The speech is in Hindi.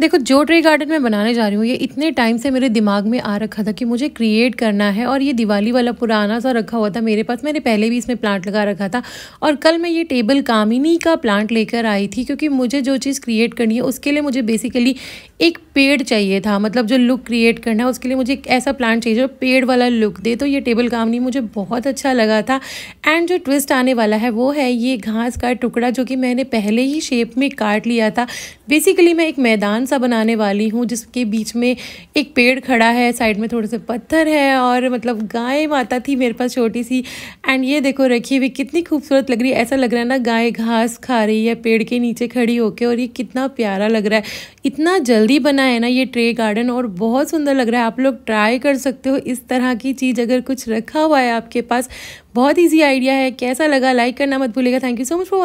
देखो जो ट्री गार्डन मैं बनाने जा रही हूँ ये इतने टाइम से मेरे दिमाग में आ रखा था कि मुझे क्रिएट करना है और ये दिवाली वाला पुराना सा रखा हुआ था मेरे पास मैंने पहले भी इसमें प्लांट लगा रखा था और कल मैं ये टेबल कामिनी का प्लांट लेकर आई थी क्योंकि मुझे जो चीज़ क्रिएट करनी है उसके लिए मुझे बेसिकली एक पेड़ चाहिए था मतलब जो लुक क्रिएट करना है उसके लिए मुझे एक ऐसा प्लांट चाहिए जो पेड़ वाला लुक दे तो ये टेबल कामिनी मुझे बहुत अच्छा लगा था एंड जो ट्विस्ट आने वाला है वो है ये घास का टुकड़ा जो कि मैंने पहले ही शेप में काट लिया था बेसिकली मैं एक मैदान सा बनाने वाली हूँ जिसके बीच में एक पेड़ खड़ा है साइड में थोड़े से पत्थर है और मतलब गाय माता थी मेरे पास छोटी सी एंड ये देखो रखी हुई कितनी खूबसूरत लग रही है ऐसा लग रहा है ना गाय घास खा रही है पेड़ के नीचे खड़ी होकर और ये कितना प्यारा लग रहा है इतना जल्दी बना है ना ये ट्रे गार्डन और बहुत सुंदर लग रहा है आप लोग ट्राई कर सकते हो इस तरह की चीज़ अगर कुछ रखा हुआ है आपके पास बहुत ईजी आइडिया है कैसा लगा लाइक करना मत भूलेगा thank you so much for